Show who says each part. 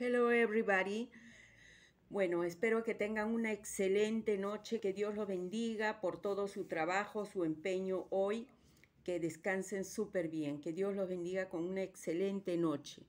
Speaker 1: Hello everybody. Bueno, espero que tengan una excelente noche, que Dios los bendiga por todo su trabajo, su empeño hoy, que descansen súper bien, que Dios los bendiga con una excelente noche.